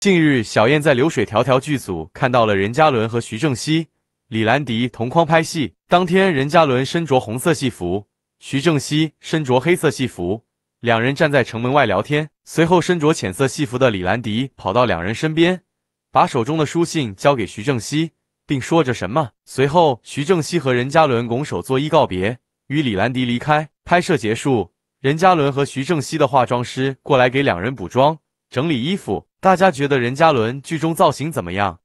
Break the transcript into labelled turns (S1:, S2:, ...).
S1: 近日，小燕在《流水迢迢》剧组看到了任嘉伦和徐正溪、李兰迪同框拍戏。当天，任嘉伦身着红色戏服，徐正溪身着黑色戏服，两人站在城门外聊天。随后，身着浅色戏服的李兰迪跑到两人身边，把手中的书信交给徐正溪，并说着什么。随后，徐正溪和任嘉伦拱手作揖告别，与李兰迪离开。拍摄结束，任嘉伦和徐正溪的化妆师过来给两人补妆、整理衣服。大家觉得任嘉伦剧中造型怎么样？